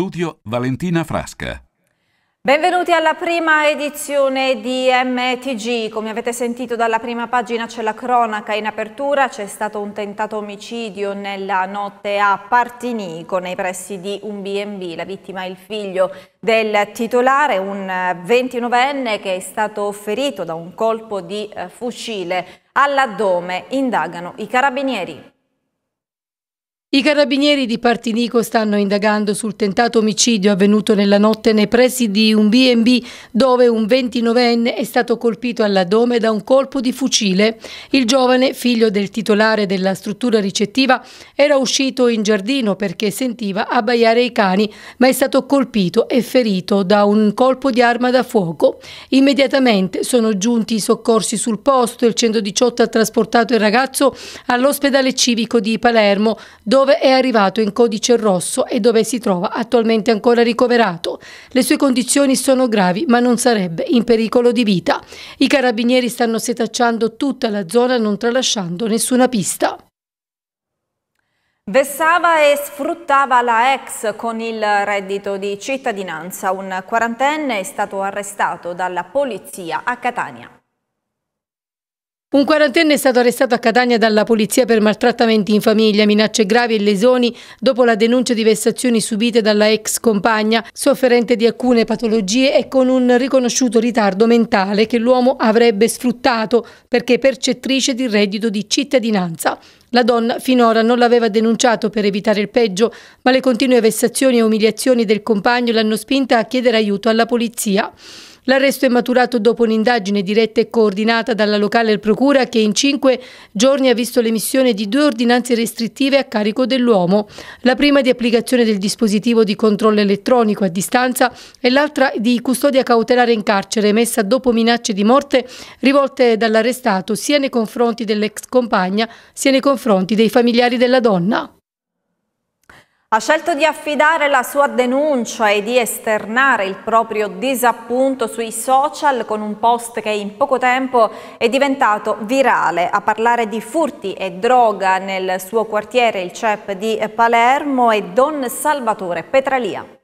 studio Valentina Frasca. Benvenuti alla prima edizione di MTG. Come avete sentito dalla prima pagina c'è la cronaca in apertura, c'è stato un tentato omicidio nella notte a Partinico nei pressi di un B&B. La vittima è il figlio del titolare, un 29enne che è stato ferito da un colpo di eh, fucile all'addome. Indagano i carabinieri. I carabinieri di Partinico stanno indagando sul tentato omicidio avvenuto nella notte nei pressi di un B&B dove un 29enne è stato colpito all'addome da un colpo di fucile. Il giovane, figlio del titolare della struttura ricettiva, era uscito in giardino perché sentiva abbaiare i cani, ma è stato colpito e ferito da un colpo di arma da fuoco. Immediatamente sono giunti i soccorsi sul posto, il 118 ha trasportato il ragazzo all'ospedale civico di Palermo, dove dove è arrivato in codice rosso e dove si trova attualmente ancora ricoverato. Le sue condizioni sono gravi ma non sarebbe in pericolo di vita. I carabinieri stanno setacciando tutta la zona non tralasciando nessuna pista. Vessava e sfruttava la ex con il reddito di cittadinanza. Un quarantenne è stato arrestato dalla polizia a Catania. Un quarantenne è stato arrestato a Catania dalla polizia per maltrattamenti in famiglia, minacce gravi e lesioni dopo la denuncia di vessazioni subite dalla ex compagna, sofferente di alcune patologie e con un riconosciuto ritardo mentale che l'uomo avrebbe sfruttato perché percettrice di reddito di cittadinanza. La donna finora non l'aveva denunciato per evitare il peggio, ma le continue vessazioni e umiliazioni del compagno l'hanno spinta a chiedere aiuto alla polizia. L'arresto è maturato dopo un'indagine diretta e coordinata dalla locale procura che in cinque giorni ha visto l'emissione di due ordinanze restrittive a carico dell'uomo. La prima di applicazione del dispositivo di controllo elettronico a distanza e l'altra di custodia cautelare in carcere emessa dopo minacce di morte rivolte dall'arrestato sia nei confronti dell'ex compagna sia nei confronti dei familiari della donna. Ha scelto di affidare la sua denuncia e di esternare il proprio disappunto sui social con un post che in poco tempo è diventato virale. A parlare di furti e droga nel suo quartiere, il CEP di Palermo, è Don Salvatore Petralia.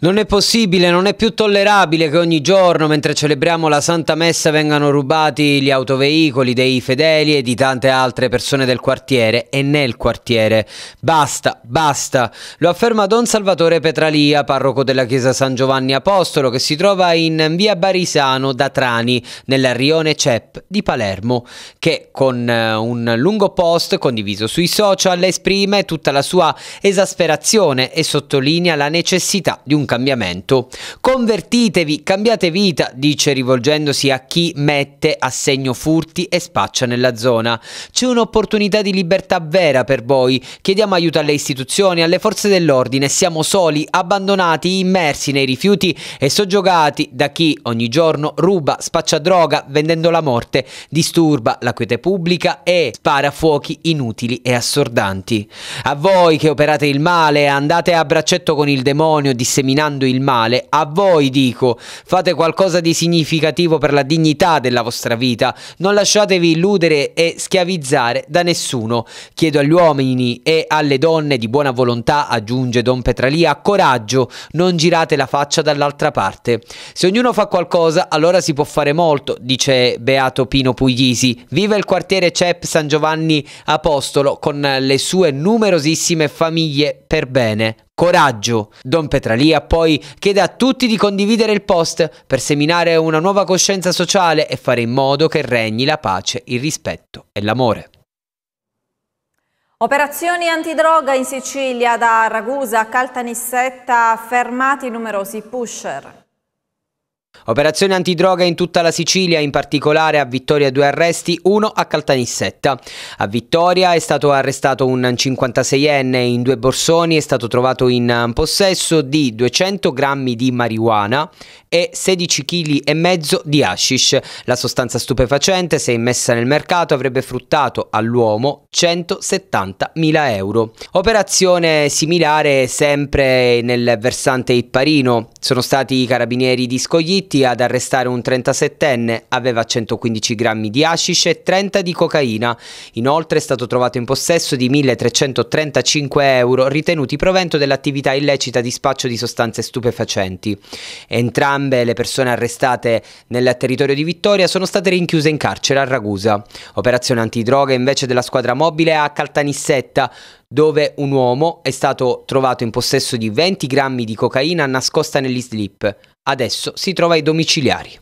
Non è possibile, non è più tollerabile che ogni giorno, mentre celebriamo la Santa Messa, vengano rubati gli autoveicoli dei fedeli e di tante altre persone del quartiere e nel quartiere. Basta, basta. Lo afferma Don Salvatore Petralia, parroco della chiesa San Giovanni Apostolo, che si trova in via Barisano da Trani, nella rione CEP di Palermo, che con eh, un lungo post condiviso sui social esprime tutta la sua esasperazione e sottolinea la necessità di un un cambiamento? Convertitevi, cambiate vita, dice rivolgendosi a chi mette a segno furti e spaccia nella zona. C'è un'opportunità di libertà vera per voi. Chiediamo aiuto alle istituzioni, alle forze dell'ordine. Siamo soli, abbandonati, immersi nei rifiuti e soggiogati da chi ogni giorno ruba, spaccia droga, vendendo la morte, disturba la quiete pubblica e spara fuochi inutili e assordanti. A voi che operate il male, andate a braccetto con il demonio, disseminate seminando il male, a voi dico, fate qualcosa di significativo per la dignità della vostra vita, non lasciatevi illudere e schiavizzare da nessuno. Chiedo agli uomini e alle donne di buona volontà, aggiunge Don Petralia, coraggio, non girate la faccia dall'altra parte. Se ognuno fa qualcosa, allora si può fare molto, dice Beato Pino Puglisi. Viva il quartiere CEP San Giovanni Apostolo con le sue numerosissime famiglie per bene. Coraggio. Don Petralia poi chiede a tutti di condividere il post per seminare una nuova coscienza sociale e fare in modo che regni la pace, il rispetto e l'amore. Operazioni antidroga in Sicilia da Ragusa a Caltanissetta, fermati numerosi pusher. Operazione antidroga in tutta la Sicilia, in particolare a Vittoria due arresti, uno a Caltanissetta. A Vittoria è stato arrestato un 56enne in due borsoni, è stato trovato in possesso di 200 grammi di marijuana e 16 kg e mezzo di hashish. La sostanza stupefacente, se immessa nel mercato, avrebbe fruttato all'uomo 170.000 euro. Operazione similare sempre nel versante Ipparino. Sono stati i carabinieri di Scoglitti riusciti ad arrestare un 37enne, aveva 115 grammi di hashish e 30 di cocaina. Inoltre è stato trovato in possesso di 1335 euro ritenuti provento dell'attività illecita di spaccio di sostanze stupefacenti. Entrambe le persone arrestate nel territorio di Vittoria sono state rinchiuse in carcere a Ragusa. Operazione antidroga invece della squadra mobile a Caltanissetta, dove un uomo è stato trovato in possesso di 20 grammi di cocaina nascosta negli slip. Adesso si trova ai domiciliari.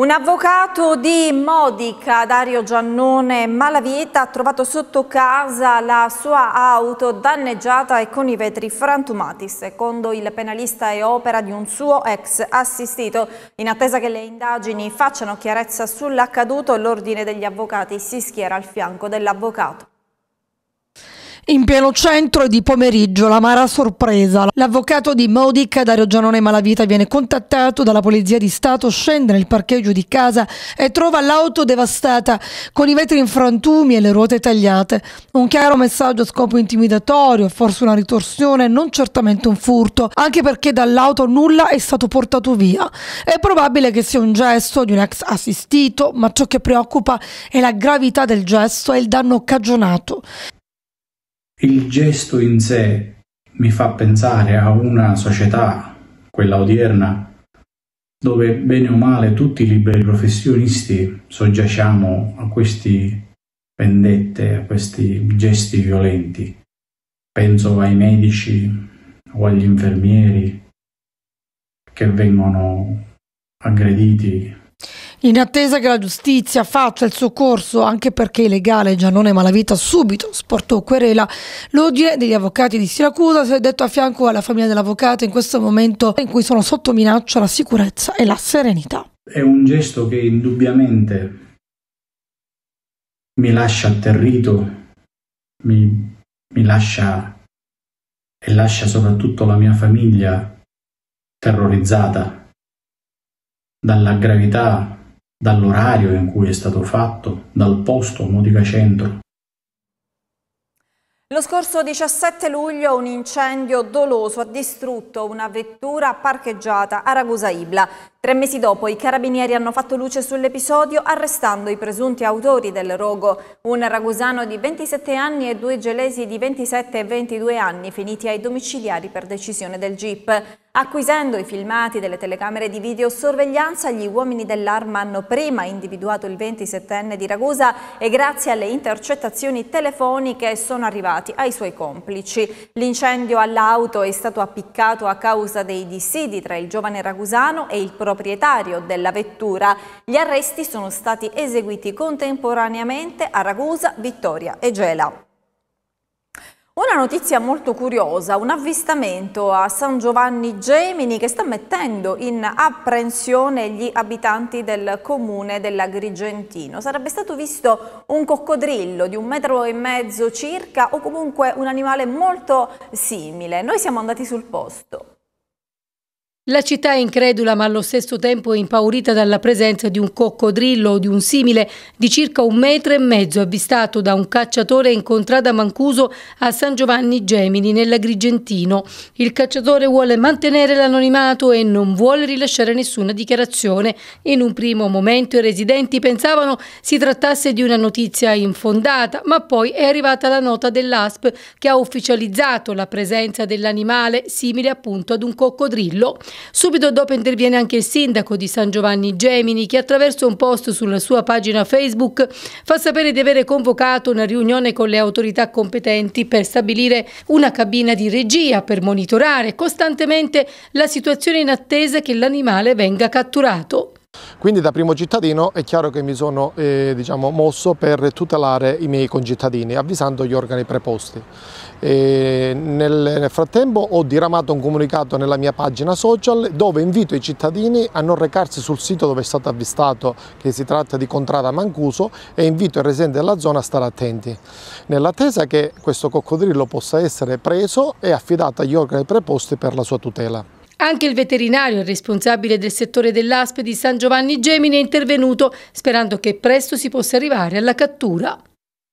Un avvocato di Modica, Dario Giannone Malavieta, ha trovato sotto casa la sua auto danneggiata e con i vetri frantumati. Secondo il penalista è opera di un suo ex assistito. In attesa che le indagini facciano chiarezza sull'accaduto, l'ordine degli avvocati si schiera al fianco dell'avvocato. In pieno centro di pomeriggio, la mara sorpresa. L'avvocato di Modica, Dario Gianone Malavita, viene contattato dalla Polizia di Stato, scende nel parcheggio di casa e trova l'auto devastata, con i vetri in frantumi e le ruote tagliate. Un chiaro messaggio a scopo intimidatorio, forse una ritorsione, non certamente un furto, anche perché dall'auto nulla è stato portato via. È probabile che sia un gesto di un ex assistito, ma ciò che preoccupa è la gravità del gesto e il danno cagionato. Il gesto in sé mi fa pensare a una società, quella odierna, dove bene o male tutti i liberi professionisti soggiacciamo a queste vendette, a questi gesti violenti. Penso ai medici o agli infermieri che vengono aggrediti in attesa che la giustizia faccia il suo corso, anche perché legale Giannone Malavita subito sportò querela, l'ordine degli avvocati di Siracusa si è detto a fianco alla famiglia dell'avvocato in questo momento in cui sono sotto minaccia la sicurezza e la serenità. È un gesto che indubbiamente mi lascia atterrito, mi, mi lascia e lascia soprattutto la mia famiglia terrorizzata dalla gravità dall'orario in cui è stato fatto, dal posto Modica Centro. Lo scorso 17 luglio un incendio doloso ha distrutto una vettura parcheggiata a Ragusa Ibla. Tre mesi dopo i carabinieri hanno fatto luce sull'episodio arrestando i presunti autori del rogo, un ragusano di 27 anni e due gelesi di 27 e 22 anni finiti ai domiciliari per decisione del GIP. Acquisendo i filmati delle telecamere di videosorveglianza, gli uomini dell'arma hanno prima individuato il 27enne di Ragusa e grazie alle intercettazioni telefoniche sono arrivati ai suoi complici. L'incendio all'auto è stato appiccato a causa dei dissidi tra il giovane ragusano e il proprietario della vettura. Gli arresti sono stati eseguiti contemporaneamente a Ragusa, Vittoria e Gela. Una notizia molto curiosa, un avvistamento a San Giovanni Gemini che sta mettendo in apprensione gli abitanti del comune dell'Agrigentino. Sarebbe stato visto un coccodrillo di un metro e mezzo circa o comunque un animale molto simile. Noi siamo andati sul posto. La città è incredula ma allo stesso tempo è impaurita dalla presenza di un coccodrillo o di un simile di circa un metro e mezzo avvistato da un cacciatore in contrada Mancuso a San Giovanni Gemini nell'Agrigentino. Il cacciatore vuole mantenere l'anonimato e non vuole rilasciare nessuna dichiarazione. In un primo momento i residenti pensavano si trattasse di una notizia infondata ma poi è arrivata la nota dell'ASP che ha ufficializzato la presenza dell'animale simile appunto ad un coccodrillo. Subito dopo interviene anche il sindaco di San Giovanni Gemini che attraverso un post sulla sua pagina Facebook fa sapere di avere convocato una riunione con le autorità competenti per stabilire una cabina di regia per monitorare costantemente la situazione in attesa che l'animale venga catturato. Quindi da primo cittadino è chiaro che mi sono eh, diciamo, mosso per tutelare i miei concittadini avvisando gli organi preposti. Nel, nel frattempo ho diramato un comunicato nella mia pagina social dove invito i cittadini a non recarsi sul sito dove è stato avvistato che si tratta di Contrada Mancuso e invito i residenti della zona a stare attenti. Nell'attesa che questo coccodrillo possa essere preso e affidato agli organi preposti per la sua tutela. Anche il veterinario, responsabile del settore dell'aspe di San Giovanni Gemini, è intervenuto sperando che presto si possa arrivare alla cattura.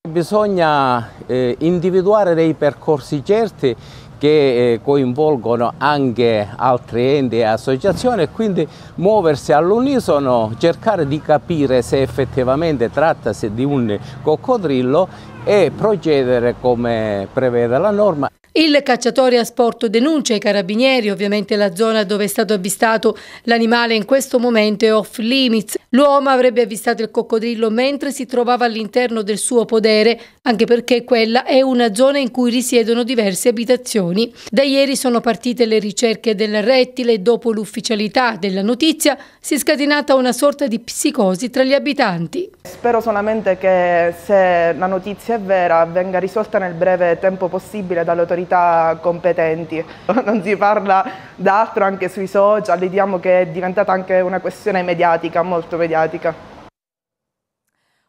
Bisogna eh, individuare dei percorsi certi che eh, coinvolgono anche altri enti e associazioni e quindi muoversi all'unisono, cercare di capire se effettivamente trattasi di un coccodrillo e procedere come prevede la norma. Il cacciatore a sporto denuncia i carabinieri, ovviamente la zona dove è stato avvistato l'animale in questo momento è off limits. L'uomo avrebbe avvistato il coccodrillo mentre si trovava all'interno del suo podere, anche perché quella è una zona in cui risiedono diverse abitazioni. Da ieri sono partite le ricerche del rettile e dopo l'ufficialità della notizia si è scatenata una sorta di psicosi tra gli abitanti. Spero solamente che se la notizia è vera venga risolta nel breve tempo possibile dalle autorità comunità competenti. Non si parla d'altro anche sui social, vediamo che è diventata anche una questione mediatica, molto mediatica.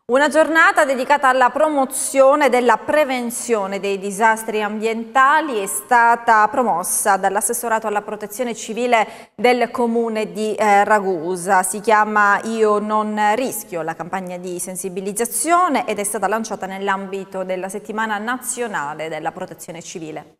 Una giornata dedicata alla promozione della prevenzione dei disastri ambientali è stata promossa dall'assessorato alla protezione civile del comune di eh, Ragusa. Si chiama Io non rischio la campagna di sensibilizzazione ed è stata lanciata nell'ambito della settimana nazionale della protezione civile.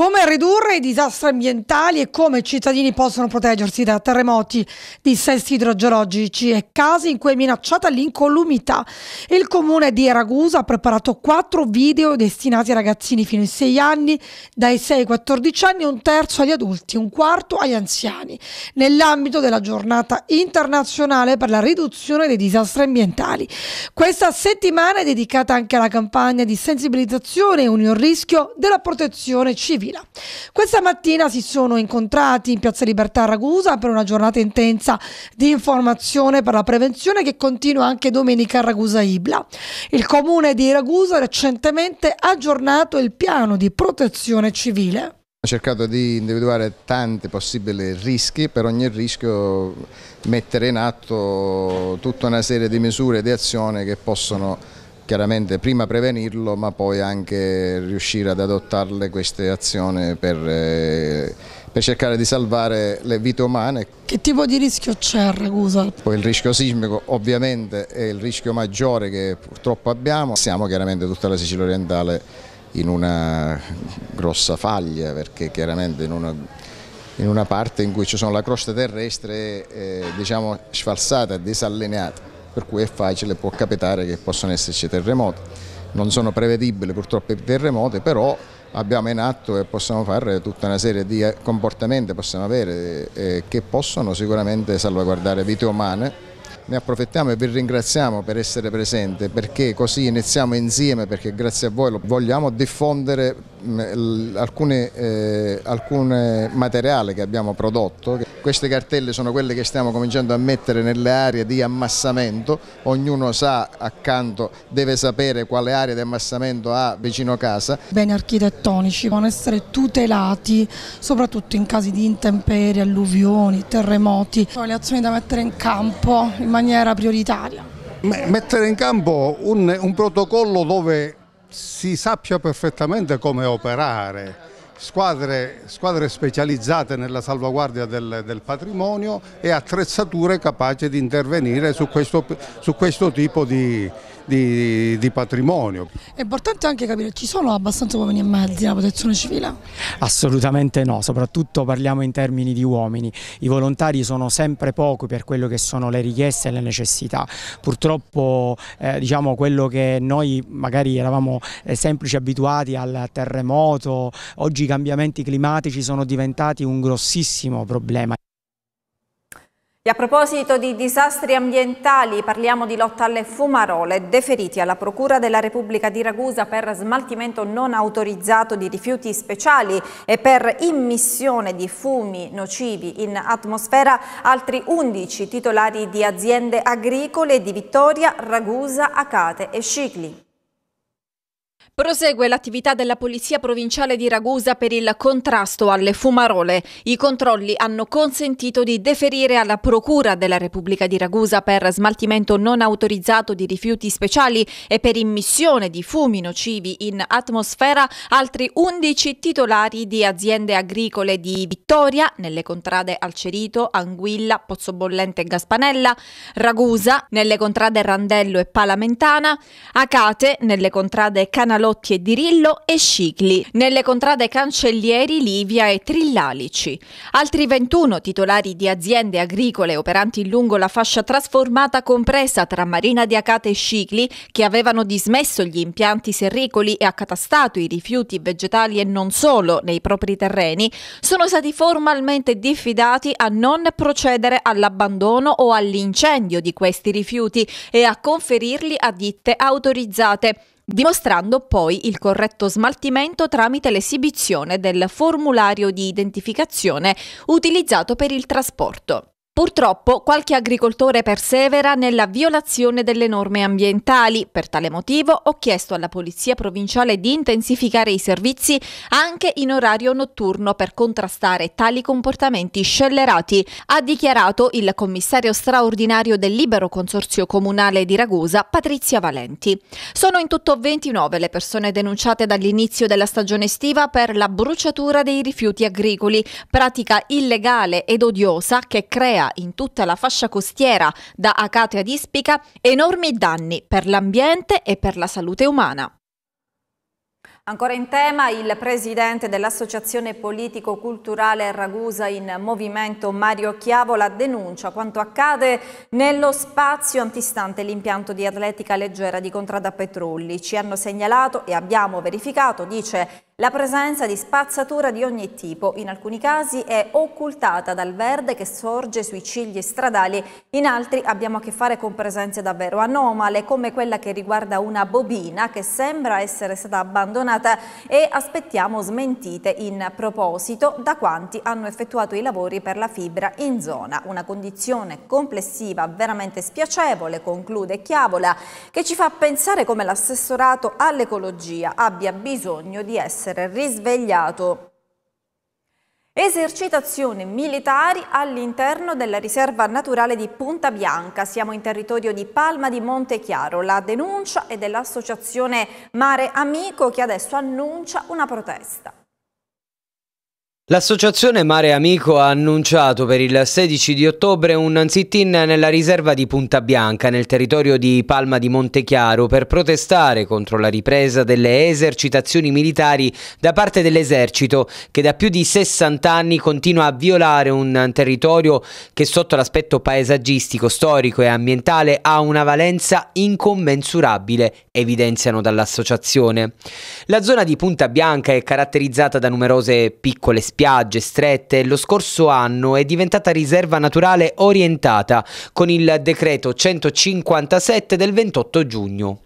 Come ridurre i disastri ambientali e come i cittadini possono proteggersi da terremoti, dissesti idrogeologici e casi in cui è minacciata l'incolumità. Il comune di Ragusa ha preparato quattro video destinati ai ragazzini fino ai 6 anni, dai 6 ai 14 anni, un terzo agli adulti, un quarto agli anziani, nell'ambito della giornata internazionale per la riduzione dei disastri ambientali. Questa settimana è dedicata anche alla campagna di sensibilizzazione e union rischio della protezione civile fila. Questa mattina si sono incontrati in Piazza Libertà a Ragusa per una giornata intensa di informazione per la prevenzione che continua anche domenica a Ragusa Ibla. Il comune di Ragusa recentemente ha aggiornato il piano di protezione civile. Ho cercato di individuare tanti possibili rischi, per ogni rischio mettere in atto tutta una serie di misure e di azioni che possono chiaramente prima prevenirlo ma poi anche riuscire ad adottarle queste azioni per, eh, per cercare di salvare le vite umane. Che tipo di rischio c'è a Ragusa? Poi il rischio sismico ovviamente è il rischio maggiore che purtroppo abbiamo, siamo chiaramente tutta la Sicilia orientale in una grossa faglia perché chiaramente in una in una parte in cui ci sono la crosta terrestre eh, diciamo sfalsata, disallineata per cui è facile, può capitare che possono esserci terremoti. Non sono prevedibili purtroppo i terremoti, però abbiamo in atto e possiamo fare tutta una serie di eh, comportamenti possiamo avere, eh, che possono sicuramente salvaguardare vite umane ne approfittiamo e vi ringraziamo per essere presente perché così iniziamo insieme perché grazie a voi vogliamo diffondere mm, alcune, eh, alcune materiale che abbiamo prodotto. Queste cartelle sono quelle che stiamo cominciando a mettere nelle aree di ammassamento, ognuno sa accanto, deve sapere quale area di ammassamento ha vicino casa. Beni architettonici devono essere tutelati soprattutto in casi di intemperie, alluvioni, terremoti, le azioni da mettere in campo in maniera maniera prioritaria. Mettere in campo un, un protocollo dove si sappia perfettamente come operare, Squadre, squadre, specializzate nella salvaguardia del, del, patrimonio e attrezzature capaci di intervenire su questo, su questo tipo di, di, di patrimonio. È importante anche capire, ci sono abbastanza uomini e mezzi nella protezione civile? Assolutamente no, soprattutto parliamo in termini di uomini. I volontari sono sempre pochi per quello che sono le richieste e le necessità. Purtroppo eh, diciamo quello che noi magari eravamo eh, semplici abituati al terremoto, oggi i cambiamenti climatici sono diventati un grossissimo problema. E a proposito di disastri ambientali, parliamo di lotta alle fumarole, deferiti alla Procura della Repubblica di Ragusa per smaltimento non autorizzato di rifiuti speciali e per immissione di fumi nocivi in atmosfera altri 11 titolari di aziende agricole di Vittoria, Ragusa, Acate e Scicli. Prosegue l'attività della Polizia Provinciale di Ragusa per il contrasto alle fumarole. I controlli hanno consentito di deferire alla Procura della Repubblica di Ragusa per smaltimento non autorizzato di rifiuti speciali e per immissione di fumi nocivi in atmosfera altri 11 titolari di aziende agricole di Vittoria, nelle contrade Alcerito, Anguilla, Pozzobollente e Gaspanella, Ragusa, nelle contrade Randello e Palamentana, Acate, nelle contrade Canalò Palotti e Dirillo e Scicli, nelle contrade Cancellieri, Livia e Trillalici. Altri 21 titolari di aziende agricole operanti lungo la fascia trasformata compresa tra Marina di Acate e Scicli, che avevano dismesso gli impianti serricoli e accatastato i rifiuti vegetali e non solo nei propri terreni, sono stati formalmente diffidati a non procedere all'abbandono o all'incendio di questi rifiuti e a conferirli a ditte autorizzate dimostrando poi il corretto smaltimento tramite l'esibizione del formulario di identificazione utilizzato per il trasporto. Purtroppo qualche agricoltore persevera nella violazione delle norme ambientali. Per tale motivo ho chiesto alla Polizia Provinciale di intensificare i servizi anche in orario notturno per contrastare tali comportamenti scellerati, ha dichiarato il commissario straordinario del Libero Consorzio Comunale di Ragusa, Patrizia Valenti. Sono in tutto 29 le persone denunciate dall'inizio della stagione estiva per la bruciatura dei rifiuti agricoli, pratica illegale ed odiosa che crea Europea in tutta la fascia costiera da Acate ad Ispica enormi danni per l'ambiente e per la salute umana. Ancora in tema il presidente dell'associazione politico-culturale Ragusa in Movimento Mario Chiavola denuncia quanto accade nello spazio antistante l'impianto di atletica leggera di Contrada Petrulli. Ci hanno segnalato e abbiamo verificato, dice la presenza di spazzatura di ogni tipo in alcuni casi è occultata dal verde che sorge sui cigli stradali, in altri abbiamo a che fare con presenze davvero anomale come quella che riguarda una bobina che sembra essere stata abbandonata e aspettiamo smentite in proposito da quanti hanno effettuato i lavori per la fibra in zona. Una condizione complessiva veramente spiacevole, conclude Chiavola, che ci fa pensare come l'assessorato all'ecologia abbia bisogno di essere essere risvegliato. Esercitazioni militari all'interno della riserva naturale di Punta Bianca. Siamo in territorio di Palma di Montechiaro. La denuncia è dell'associazione Mare Amico che adesso annuncia una protesta. L'associazione Mare Amico ha annunciato per il 16 di ottobre un sit-in nella riserva di Punta Bianca nel territorio di Palma di Montechiaro per protestare contro la ripresa delle esercitazioni militari da parte dell'esercito che da più di 60 anni continua a violare un territorio che sotto l'aspetto paesaggistico, storico e ambientale ha una valenza incommensurabile, evidenziano dall'associazione. La zona di Punta Bianca è caratterizzata da numerose piccole spiagge spiagge, strette, lo scorso anno è diventata riserva naturale orientata con il decreto 157 del 28 giugno.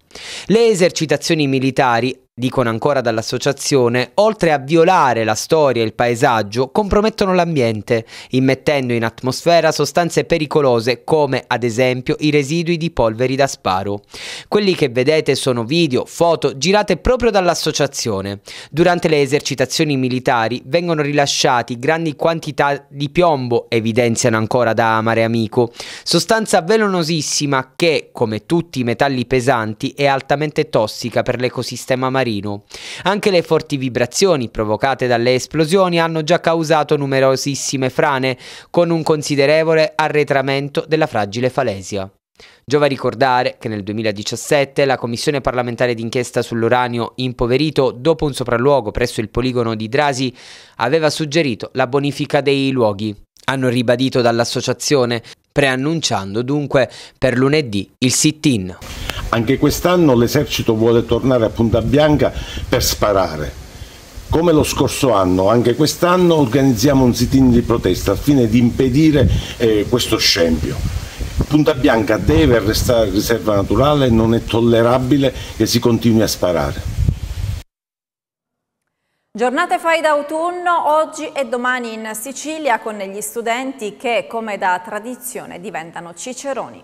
Le esercitazioni militari dicono ancora dall'associazione, oltre a violare la storia e il paesaggio, compromettono l'ambiente, immettendo in atmosfera sostanze pericolose come ad esempio i residui di polveri da sparo. Quelli che vedete sono video, foto girate proprio dall'associazione. Durante le esercitazioni militari vengono rilasciati grandi quantità di piombo, evidenziano ancora da amare amico, sostanza velenosissima che, come tutti i metalli pesanti, è è altamente tossica per l'ecosistema marino. Anche le forti vibrazioni provocate dalle esplosioni hanno già causato numerosissime frane, con un considerevole arretramento della fragile falesia. Giova ricordare che nel 2017 la Commissione parlamentare d'inchiesta sull'uranio impoverito, dopo un sopralluogo presso il poligono di Drasi, aveva suggerito la bonifica dei luoghi. Hanno ribadito dall'associazione, preannunciando dunque per lunedì il sit-in. Anche quest'anno l'esercito vuole tornare a Punta Bianca per sparare. Come lo scorso anno, anche quest'anno organizziamo un sit-in di protesta al fine di impedire eh, questo scempio. Punta Bianca deve restare riserva naturale non è tollerabile che si continui a sparare. Giornate fai d'autunno oggi e domani in Sicilia con gli studenti che, come da tradizione, diventano ciceroni.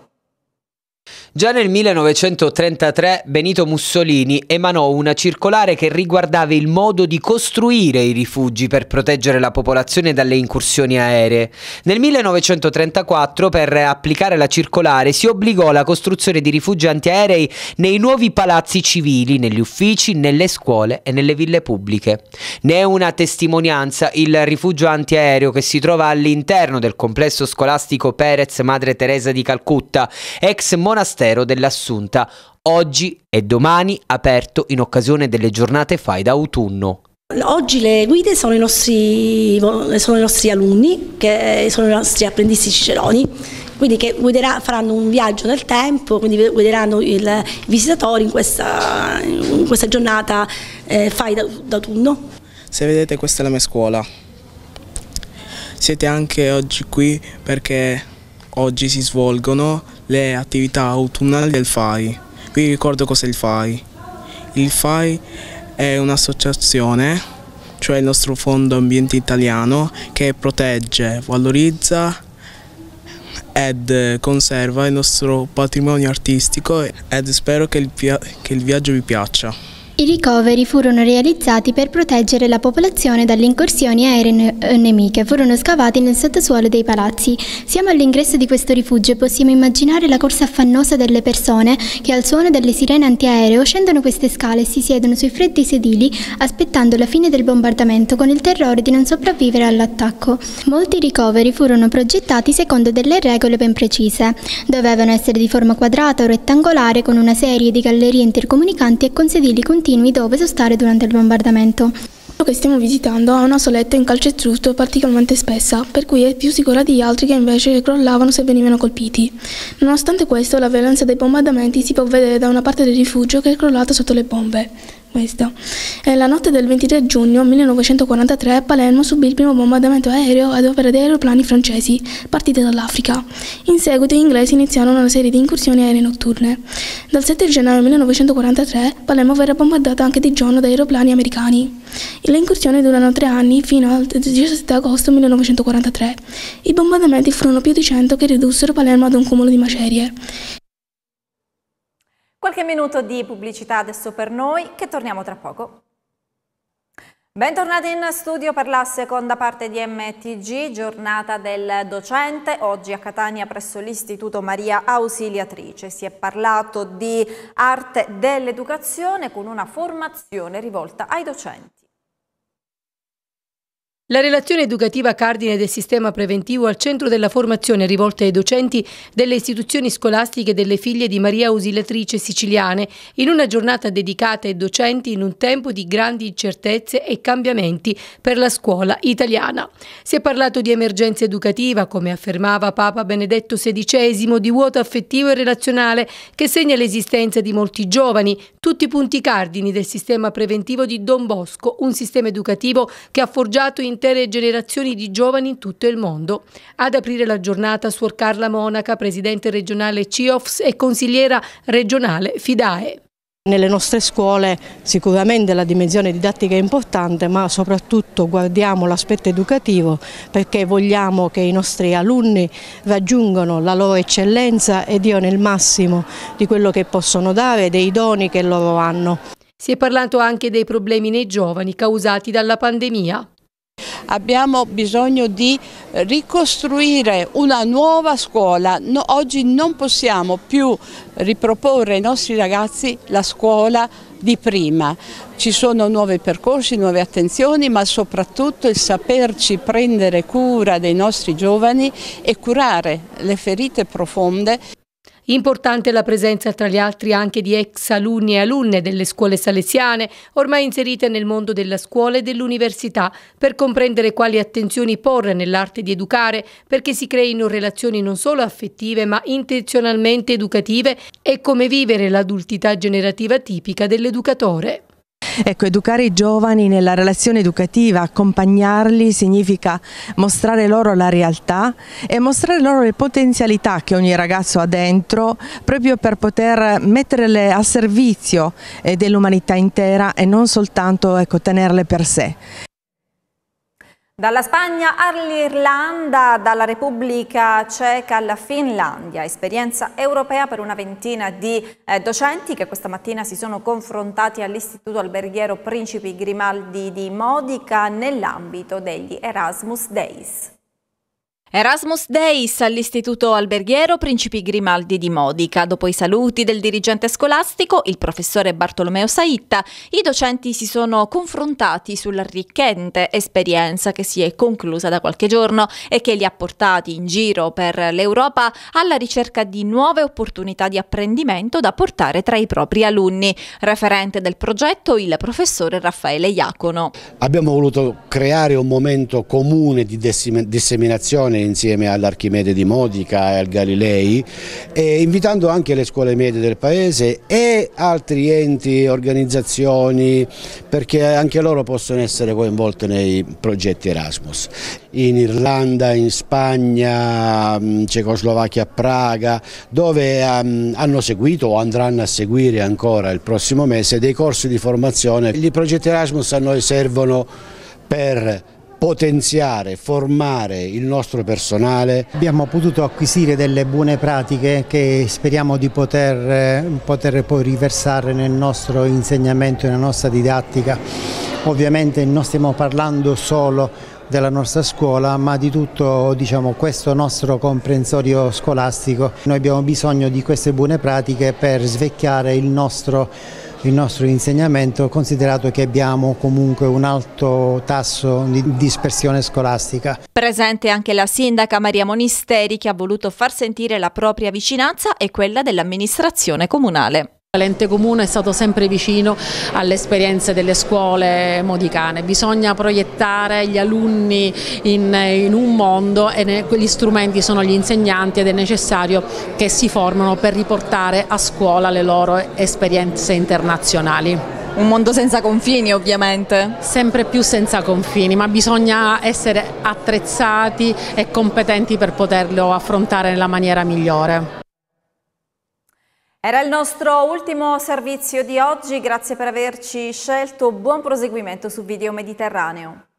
Già nel 1933 Benito Mussolini emanò una circolare che riguardava il modo di costruire i rifugi per proteggere la popolazione dalle incursioni aeree. Nel 1934 per applicare la circolare si obbligò la costruzione di rifugi antiaerei nei nuovi palazzi civili, negli uffici, nelle scuole e nelle ville pubbliche. Ne è una testimonianza il rifugio antiaereo che si trova all'interno del complesso scolastico Perez Madre Teresa di Calcutta, ex monastero Monastero dell'Assunta, oggi e domani aperto in occasione delle giornate FAI d'autunno. Oggi le guide sono i, nostri, sono i nostri, alunni, che sono i nostri apprendisti ciceroni, quindi che guiderà, faranno un viaggio nel tempo, quindi guideranno i visitatori in questa, in questa giornata eh, fai d'autunno. Se vedete questa è la mia scuola, siete anche oggi qui perché oggi si svolgono le attività autunnali del FAI. Vi ricordo cos'è il FAI. Il FAI è un'associazione, cioè il nostro Fondo Ambiente Italiano, che protegge, valorizza ed conserva il nostro patrimonio artistico ed spero che il, che il viaggio vi piaccia. I ricoveri furono realizzati per proteggere la popolazione dalle incursioni aeree eh, nemiche, furono scavati nel sottosuolo dei palazzi. Siamo all'ingresso di questo rifugio e possiamo immaginare la corsa affannosa delle persone che al suono delle sirene antiaereo scendono queste scale e si siedono sui freddi sedili aspettando la fine del bombardamento con il terrore di non sopravvivere all'attacco. Molti ricoveri furono progettati secondo delle regole ben precise. Dovevano essere di forma quadrata o rettangolare con una serie di gallerie intercomunicanti e con sedili continui continui dove sostare durante il bombardamento. Quello che stiamo visitando ha una soletta in calcestruzzo particolarmente spessa, per cui è più sicura di altri che invece crollavano se venivano colpiti. Nonostante questo, la violenza dei bombardamenti si può vedere da una parte del rifugio che è crollata sotto le bombe. Questa. È eh, la notte del 23 giugno 1943 Palermo subì il primo bombardamento aereo ad opera di aeroplani francesi partiti dall'Africa. In seguito gli inglesi iniziarono una serie di incursioni aeree notturne. Dal 7 gennaio 1943 Palermo verrà bombardata anche di giorno da aeroplani americani. Le incursioni durano tre anni fino al 17 agosto 1943. I bombardamenti furono più di 100 che ridussero Palermo ad un cumulo di macerie. Qualche minuto di pubblicità adesso per noi, che torniamo tra poco. Bentornati in studio per la seconda parte di MTG, giornata del docente, oggi a Catania presso l'Istituto Maria Ausiliatrice. Si è parlato di arte dell'educazione con una formazione rivolta ai docenti. La relazione educativa cardine del sistema preventivo al centro della formazione rivolta ai docenti delle istituzioni scolastiche delle figlie di Maria Ausilatrice Siciliane in una giornata dedicata ai docenti in un tempo di grandi incertezze e cambiamenti per la scuola italiana. Si è parlato di emergenza educativa, come affermava Papa Benedetto XVI, di vuoto affettivo e relazionale che segna l'esistenza di molti giovani, tutti punti cardini del sistema preventivo di Don Bosco, un sistema educativo che ha forgiato in intere generazioni di giovani in tutto il mondo. Ad aprire la giornata Suor Carla Monaca, presidente regionale CIOFS e consigliera regionale FIDAE. Nelle nostre scuole sicuramente la dimensione didattica è importante ma soprattutto guardiamo l'aspetto educativo perché vogliamo che i nostri alunni raggiungano la loro eccellenza e diano il massimo di quello che possono dare, dei doni che loro hanno. Si è parlato anche dei problemi nei giovani causati dalla pandemia. Abbiamo bisogno di ricostruire una nuova scuola. No, oggi non possiamo più riproporre ai nostri ragazzi la scuola di prima. Ci sono nuovi percorsi, nuove attenzioni, ma soprattutto il saperci prendere cura dei nostri giovani e curare le ferite profonde. Importante la presenza tra gli altri anche di ex alunni e alunne delle scuole salesiane, ormai inserite nel mondo della scuola e dell'università, per comprendere quali attenzioni porre nell'arte di educare, perché si creino relazioni non solo affettive ma intenzionalmente educative e come vivere l'adultità generativa tipica dell'educatore. Ecco, educare i giovani nella relazione educativa, accompagnarli significa mostrare loro la realtà e mostrare loro le potenzialità che ogni ragazzo ha dentro proprio per poter metterle a servizio eh, dell'umanità intera e non soltanto ecco, tenerle per sé. Dalla Spagna all'Irlanda, dalla Repubblica Ceca alla Finlandia, esperienza europea per una ventina di eh, docenti che questa mattina si sono confrontati all'Istituto Alberghiero Principi Grimaldi di Modica nell'ambito degli Erasmus Days. Erasmus Days all'Istituto Alberghiero Principi Grimaldi di Modica. Dopo i saluti del dirigente scolastico, il professore Bartolomeo Saitta, i docenti si sono confrontati sull'arricchente esperienza che si è conclusa da qualche giorno e che li ha portati in giro per l'Europa alla ricerca di nuove opportunità di apprendimento da portare tra i propri alunni. Referente del progetto il professore Raffaele Iacono. Abbiamo voluto creare un momento comune di disseminazione insieme all'Archimede di Modica e al Galilei, e invitando anche le scuole medie del paese e altri enti, organizzazioni, perché anche loro possono essere coinvolte nei progetti Erasmus. In Irlanda, in Spagna, mm, Cecoslovacchia, Praga, dove mm, hanno seguito o andranno a seguire ancora il prossimo mese dei corsi di formazione. I progetti Erasmus a noi servono per potenziare, formare il nostro personale. Abbiamo potuto acquisire delle buone pratiche che speriamo di poter, eh, poter poi riversare nel nostro insegnamento, nella nostra didattica. Ovviamente non stiamo parlando solo della nostra scuola ma di tutto diciamo, questo nostro comprensorio scolastico. Noi abbiamo bisogno di queste buone pratiche per svecchiare il nostro il nostro insegnamento, considerato che abbiamo comunque un alto tasso di dispersione scolastica. Presente anche la sindaca Maria Monisteri che ha voluto far sentire la propria vicinanza e quella dell'amministrazione comunale. L'ente comune è stato sempre vicino alle esperienze delle scuole modicane, bisogna proiettare gli alunni in, in un mondo e quegli strumenti sono gli insegnanti ed è necessario che si formano per riportare a scuola le loro esperienze internazionali. Un mondo senza confini ovviamente. Sempre più senza confini, ma bisogna essere attrezzati e competenti per poterlo affrontare nella maniera migliore. Era il nostro ultimo servizio di oggi, grazie per averci scelto, buon proseguimento su Video Mediterraneo.